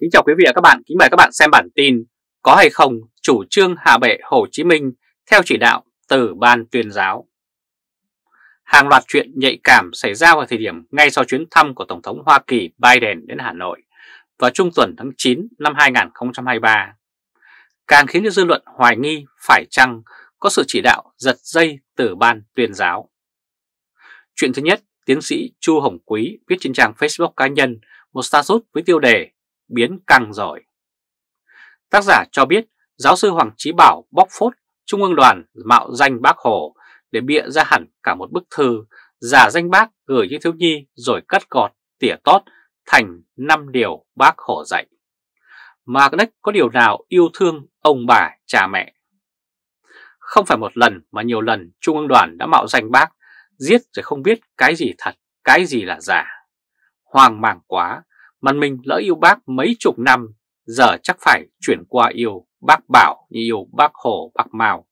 Kính chào quý vị và các bạn, kính mời các bạn xem bản tin Có hay không chủ trương hạ bệ Hồ Chí Minh theo chỉ đạo từ Ban tuyên giáo Hàng loạt chuyện nhạy cảm xảy ra vào thời điểm ngay sau chuyến thăm của Tổng thống Hoa Kỳ Biden đến Hà Nội vào trung tuần tháng 9 năm 2023 Càng khiến cho dư luận hoài nghi phải chăng có sự chỉ đạo giật dây từ Ban tuyên giáo Chuyện thứ nhất, tiến sĩ Chu Hồng Quý viết trên trang Facebook cá nhân một status với tiêu đề biến căng rồi. Tác giả cho biết giáo sư Hoàng Chí Bảo bóc phốt Trung ương đoàn mạo danh bác Hồ để bịa ra hẳn cả một bức thư giả danh bác gửi cho thiếu nhi rồi cắt gọt, tỉa tót thành 5 điều bác Hồ dạy. Mà Nách có điều nào yêu thương ông bà, cha mẹ? Không phải một lần mà nhiều lần Trung ương đoàn đã mạo danh bác, giết rồi không biết cái gì thật, cái gì là giả. Hoang mang quá, mà mình lỡ yêu bác mấy chục năm, giờ chắc phải chuyển qua yêu bác Bảo như yêu bác Hồ, bác Mao.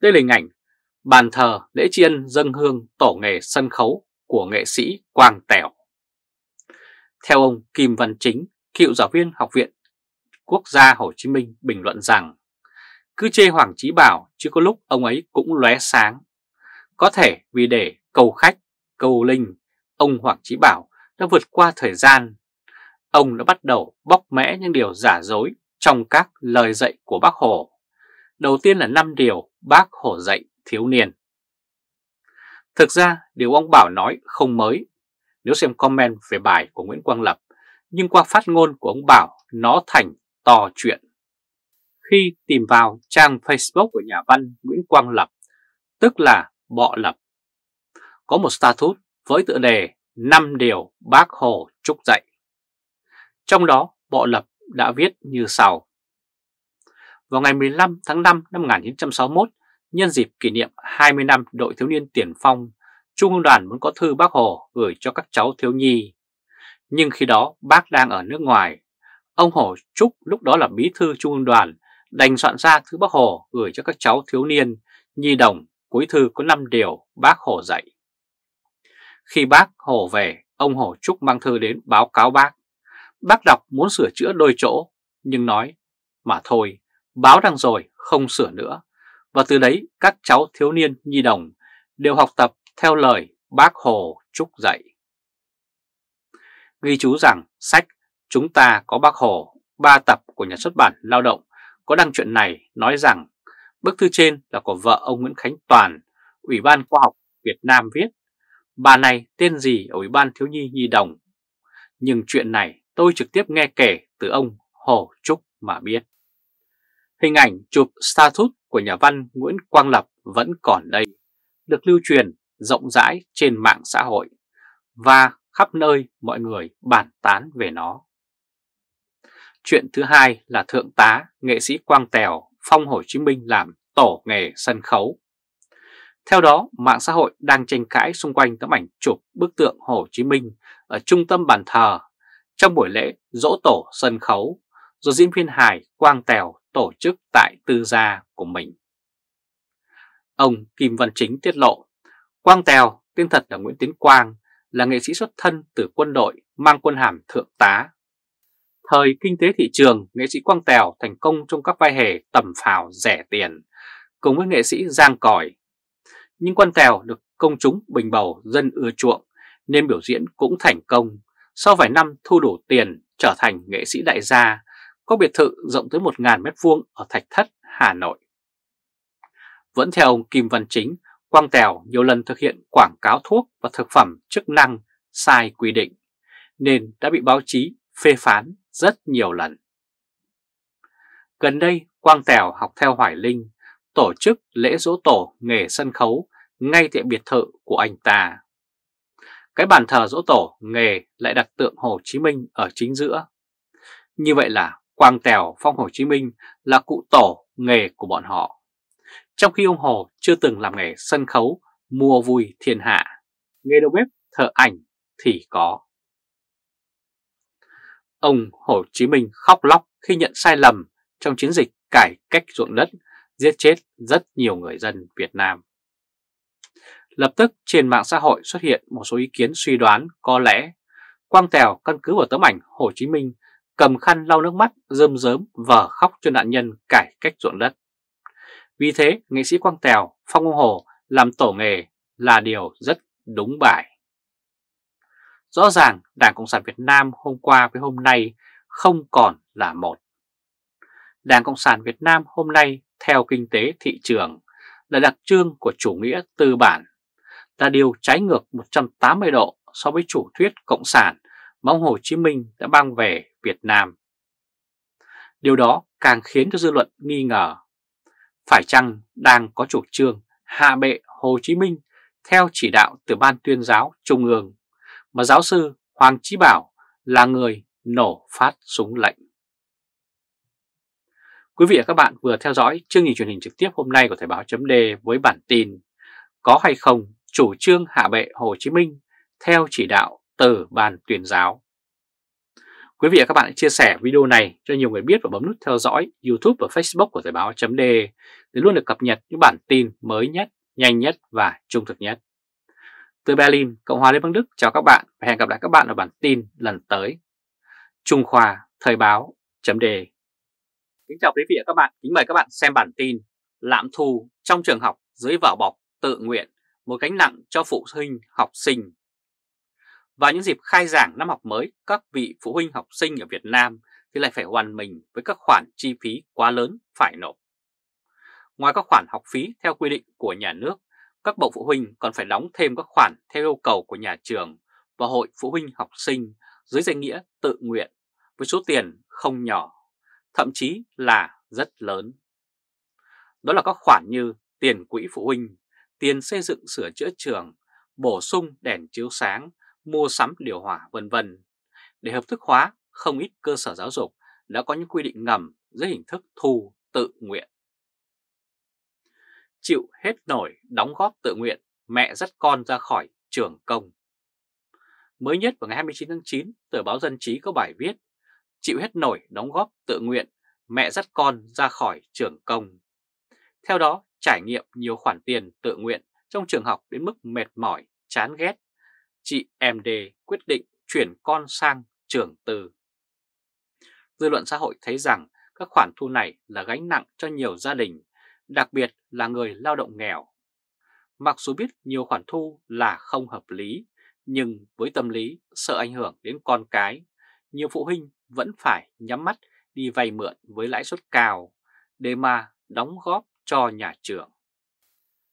Đây là hình ảnh bàn thờ lễ chiên dân hương tổ nghề sân khấu của nghệ sĩ Quang Tẻo. Theo ông Kim Văn Chính, cựu giáo viên Học viện Quốc gia Hồ Chí Minh bình luận rằng cứ chê Hoàng Chí Bảo chứ có lúc ông ấy cũng lóe sáng. Có thể vì để cầu khách, cầu linh, ông Hoàng Chí Bảo đã vượt qua thời gian. Ông đã bắt đầu bóc mẽ những điều giả dối trong các lời dạy của bác Hồ. Đầu tiên là 5 điều bác Hồ dạy thiếu niên. Thực ra, điều ông Bảo nói không mới. Nếu xem comment về bài của Nguyễn Quang Lập, nhưng qua phát ngôn của ông Bảo, nó thành to chuyện. Khi tìm vào trang Facebook của nhà văn Nguyễn Quang Lập, tức là Bọ Lập, có một status với tựa đề 5 điều bác Hồ trúc dạy. Trong đó, Bộ Lập đã viết như sau. Vào ngày 15 tháng 5 năm 1961, nhân dịp kỷ niệm 20 năm đội thiếu niên tiền phong, Trung ương đoàn muốn có thư bác Hồ gửi cho các cháu thiếu nhi. Nhưng khi đó bác đang ở nước ngoài, ông Hồ Trúc lúc đó là bí thư Trung ương đoàn đành soạn ra thư bác Hồ gửi cho các cháu thiếu niên, nhi đồng, cuối thư có 5 điều bác Hồ dạy. Khi bác Hồ về, ông Hồ Trúc mang thư đến báo cáo bác. Bác đọc muốn sửa chữa đôi chỗ, nhưng nói, mà thôi, báo đăng rồi, không sửa nữa. Và từ đấy các cháu thiếu niên nhi đồng đều học tập theo lời bác Hồ Trúc dạy. Ghi chú rằng sách Chúng ta có bác Hồ, ba tập của nhà xuất bản Lao động có đăng chuyện này nói rằng bức thư trên là của vợ ông Nguyễn Khánh Toàn, Ủy ban Khoa học Việt Nam viết bà này tên gì ở Ủy ban Thiếu nhi Nhi Đồng. Nhưng chuyện này tôi trực tiếp nghe kể từ ông Hồ Trúc mà biết. Hình ảnh chụp status của nhà văn Nguyễn Quang Lập vẫn còn đây, được lưu truyền rộng rãi trên mạng xã hội và khắp nơi mọi người bàn tán về nó. Chuyện thứ hai là Thượng tá nghệ sĩ Quang Tèo phong Hồ Chí Minh làm tổ nghề sân khấu theo đó, mạng xã hội đang tranh cãi xung quanh tấm ảnh chụp bức tượng Hồ Chí Minh ở trung tâm bàn thờ trong buổi lễ dỗ tổ sân khấu do diễn viên Hải Quang Tèo tổ chức tại tư gia của mình. Ông Kim Văn Chính tiết lộ, Quang Tèo tên thật là Nguyễn Tiến Quang là nghệ sĩ xuất thân từ quân đội mang quân hàm thượng tá. Thời kinh tế thị trường, nghệ sĩ Quang Tèo thành công trong các vai hề tầm phào rẻ tiền, cùng với nghệ sĩ Giang Còi nhưng quan Tèo được công chúng bình bầu dân ưa chuộng nên biểu diễn cũng thành công. Sau vài năm thu đủ tiền trở thành nghệ sĩ đại gia, có biệt thự rộng tới 1.000 m2 ở Thạch Thất, Hà Nội. Vẫn theo ông Kim Văn Chính, Quang Tèo nhiều lần thực hiện quảng cáo thuốc và thực phẩm chức năng sai quy định, nên đã bị báo chí phê phán rất nhiều lần. Gần đây, Quang Tèo học theo Hoài Linh, tổ chức lễ dỗ tổ nghề sân khấu ngay tại biệt thự của anh ta. Cái bàn thờ dỗ tổ nghề lại đặt tượng Hồ Chí Minh ở chính giữa. Như vậy là Quang Tèo Phong Hồ Chí Minh là cụ tổ nghề của bọn họ. Trong khi ông Hồ chưa từng làm nghề sân khấu, mua vui thiên hạ, nghề đầu bếp thợ ảnh thì có. Ông Hồ Chí Minh khóc lóc khi nhận sai lầm trong chiến dịch cải cách ruộng đất, giết chết rất nhiều người dân Việt Nam. Lập tức trên mạng xã hội xuất hiện một số ý kiến suy đoán có lẽ Quang Tèo căn cứ vào tấm ảnh Hồ Chí Minh cầm khăn lau nước mắt rơm rớm và khóc cho nạn nhân cải cách ruộng đất. Vì thế, nghệ sĩ Quang Tèo, Phong Ông Hồ làm tổ nghề là điều rất đúng bài. Rõ ràng Đảng Cộng sản Việt Nam hôm qua với hôm nay không còn là một. Đảng Cộng sản Việt Nam hôm nay theo kinh tế thị trường là đặc trưng của chủ nghĩa tư bản là điều trái ngược 180 độ so với chủ thuyết Cộng sản mà ông Hồ Chí Minh đã mang về Việt Nam. Điều đó càng khiến cho dư luận nghi ngờ. Phải chăng đang có chủ trương hạ bệ Hồ Chí Minh theo chỉ đạo từ Ban tuyên giáo Trung ương mà giáo sư Hoàng Chí Bảo là người nổ phát súng lệnh. Quý vị và các bạn vừa theo dõi chương trình truyền hình trực tiếp hôm nay của Thời báo chấm với bản tin Có hay không chủ trương hạ bệ Hồ Chí Minh theo chỉ đạo từ Ban tuyển giáo. Quý vị và các bạn hãy chia sẻ video này cho nhiều người biết và bấm nút theo dõi YouTube và Facebook của Thời báo chấm để luôn được cập nhật những bản tin mới nhất, nhanh nhất và trung thực nhất. Từ Berlin, Cộng hòa Liên bang Đức chào các bạn và hẹn gặp lại các bạn ở bản tin lần tới. Trung Khoa Thời báo chấm Kính chào quý vị và các bạn, kính mời các bạn xem bản tin Lạm thu trong trường học dưới vỏ bọc tự nguyện một gánh nặng cho phụ huynh học sinh. Và những dịp khai giảng năm học mới, các vị phụ huynh học sinh ở Việt Nam thì lại phải hoàn mình với các khoản chi phí quá lớn phải nộp. Ngoài các khoản học phí theo quy định của nhà nước, các bậc phụ huynh còn phải đóng thêm các khoản theo yêu cầu của nhà trường và hội phụ huynh học sinh dưới danh nghĩa tự nguyện với số tiền không nhỏ, thậm chí là rất lớn. Đó là các khoản như tiền quỹ phụ huynh, tiền xây dựng sửa chữa trường, bổ sung đèn chiếu sáng, mua sắm điều hòa vân vân. Để hợp thức hóa, không ít cơ sở giáo dục đã có những quy định ngầm dưới hình thức thu tự nguyện. Chịu hết nổi đóng góp tự nguyện, mẹ dắt con ra khỏi trường công. Mới nhất vào ngày 29 tháng 9, tờ báo Dân Chí có bài viết Chịu hết nổi đóng góp tự nguyện, mẹ dắt con ra khỏi trường công. Theo đó, trải nghiệm nhiều khoản tiền tự nguyện trong trường học đến mức mệt mỏi, chán ghét. Chị MD quyết định chuyển con sang trường tư. Dư luận xã hội thấy rằng các khoản thu này là gánh nặng cho nhiều gia đình, đặc biệt là người lao động nghèo. Mặc dù biết nhiều khoản thu là không hợp lý, nhưng với tâm lý sợ ảnh hưởng đến con cái, nhiều phụ huynh vẫn phải nhắm mắt đi vay mượn với lãi suất cao để mà đóng góp cho nhà trường.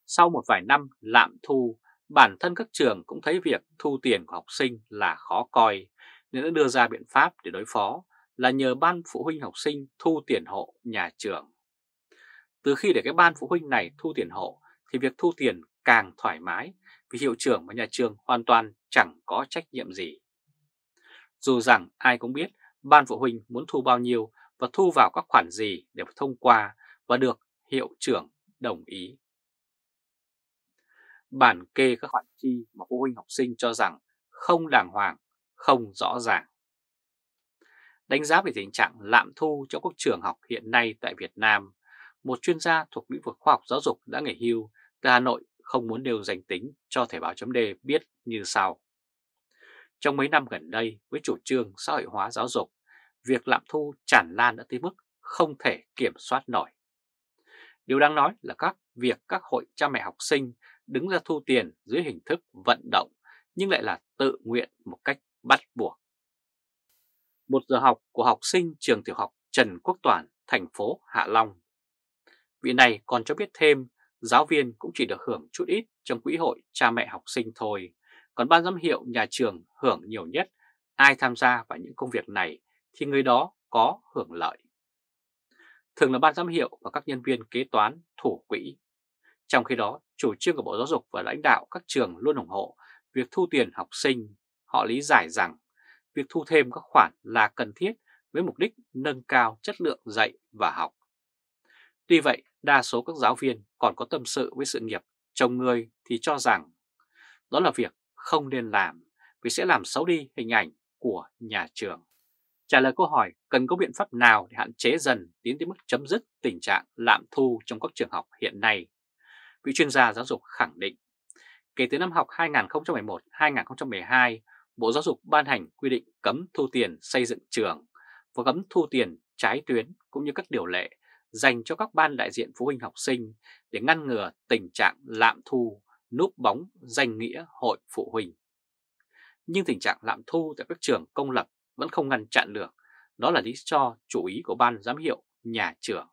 Sau một vài năm lạm thu, bản thân các trường cũng thấy việc thu tiền của học sinh là khó coi, nên đã đưa ra biện pháp để đối phó là nhờ ban phụ huynh học sinh thu tiền hộ nhà trường. Từ khi để cái ban phụ huynh này thu tiền hộ, thì việc thu tiền càng thoải mái vì hiệu trưởng và nhà trường hoàn toàn chẳng có trách nhiệm gì. Dù rằng ai cũng biết ban phụ huynh muốn thu bao nhiêu và thu vào các khoản gì để thông qua và được hiệu trưởng đồng ý. Bản kê các khoản chi mà phụ huynh học sinh cho rằng không đàng hoàng, không rõ ràng. Đánh giá về tình trạng lạm thu trong các trường học hiện nay tại Việt Nam, một chuyên gia thuộc lĩnh vực khoa học giáo dục đã nghỉ hưu từ Hà Nội không muốn nêu danh tính cho Thể báo chấm biết như sau. Trong mấy năm gần đây, với chủ trương xã hội hóa giáo dục, việc lạm thu tràn lan đã tới mức không thể kiểm soát nổi. Điều đáng nói là các việc các hội cha mẹ học sinh đứng ra thu tiền dưới hình thức vận động nhưng lại là tự nguyện một cách bắt buộc. Một giờ học của học sinh trường tiểu học Trần Quốc Toàn, thành phố Hạ Long. Vị này còn cho biết thêm, giáo viên cũng chỉ được hưởng chút ít trong quỹ hội cha mẹ học sinh thôi, còn ban giám hiệu nhà trường hưởng nhiều nhất, ai tham gia vào những công việc này thì người đó có hưởng lợi thường là ban giám hiệu và các nhân viên kế toán thủ quỹ. Trong khi đó, chủ trương của Bộ Giáo dục và lãnh đạo các trường luôn ủng hộ việc thu tiền học sinh. Họ lý giải rằng việc thu thêm các khoản là cần thiết với mục đích nâng cao chất lượng dạy và học. Tuy vậy, đa số các giáo viên còn có tâm sự với sự nghiệp chồng người thì cho rằng đó là việc không nên làm vì sẽ làm xấu đi hình ảnh của nhà trường. Trả lời câu hỏi cần có biện pháp nào để hạn chế dần tiến tới mức chấm dứt tình trạng lạm thu trong các trường học hiện nay, vị chuyên gia giáo dục khẳng định. Kể từ năm học 2011-2012, Bộ Giáo dục ban hành quy định cấm thu tiền xây dựng trường và cấm thu tiền trái tuyến cũng như các điều lệ dành cho các ban đại diện phụ huynh học sinh để ngăn ngừa tình trạng lạm thu núp bóng danh nghĩa hội phụ huynh. Nhưng tình trạng lạm thu tại các trường công lập vẫn không ngăn chặn được. Đó là lý do chủ ý của ban giám hiệu nhà trường.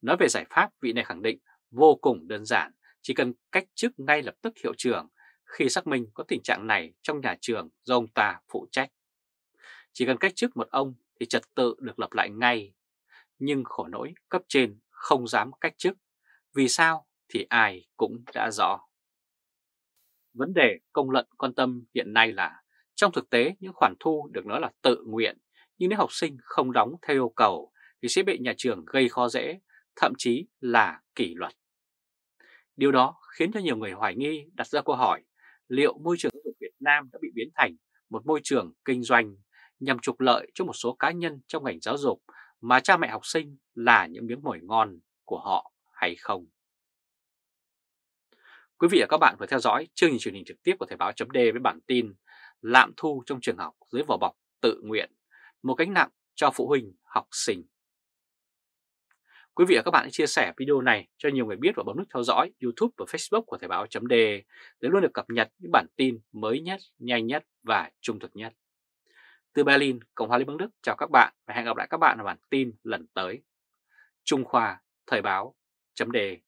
Nói về giải pháp, vị này khẳng định vô cùng đơn giản, chỉ cần cách chức ngay lập tức hiệu trưởng khi xác minh có tình trạng này trong nhà trường do ông ta phụ trách. Chỉ cần cách chức một ông thì trật tự được lập lại ngay. Nhưng khổ nỗi cấp trên không dám cách chức. Vì sao thì ai cũng đã rõ. Vấn đề công luận quan tâm hiện nay là trong thực tế, những khoản thu được nói là tự nguyện, nhưng nếu học sinh không đóng theo yêu cầu thì sẽ bị nhà trường gây khó dễ, thậm chí là kỷ luật. Điều đó khiến cho nhiều người hoài nghi đặt ra câu hỏi liệu môi trường giáo dục Việt Nam đã bị biến thành một môi trường kinh doanh nhằm trục lợi cho một số cá nhân trong ngành giáo dục mà cha mẹ học sinh là những miếng mồi ngon của họ hay không. Quý vị và các bạn vừa theo dõi chương trình truyền hình trực tiếp của Thời báo .d với bản tin lạm thu trong trường học dưới vỏ bọc tự nguyện, một gánh nặng cho phụ huynh, học sinh. Quý vị và các bạn hãy chia sẻ video này cho nhiều người biết và bấm nút theo dõi YouTube và Facebook của Thời báo chấm để luôn được cập nhật những bản tin mới nhất, nhanh nhất và trung thực nhất. Từ Berlin, Cộng hòa Liên bang Đức chào các bạn và hẹn gặp lại các bạn ở bản tin lần tới. Trung Khoa Thời báo chấm đề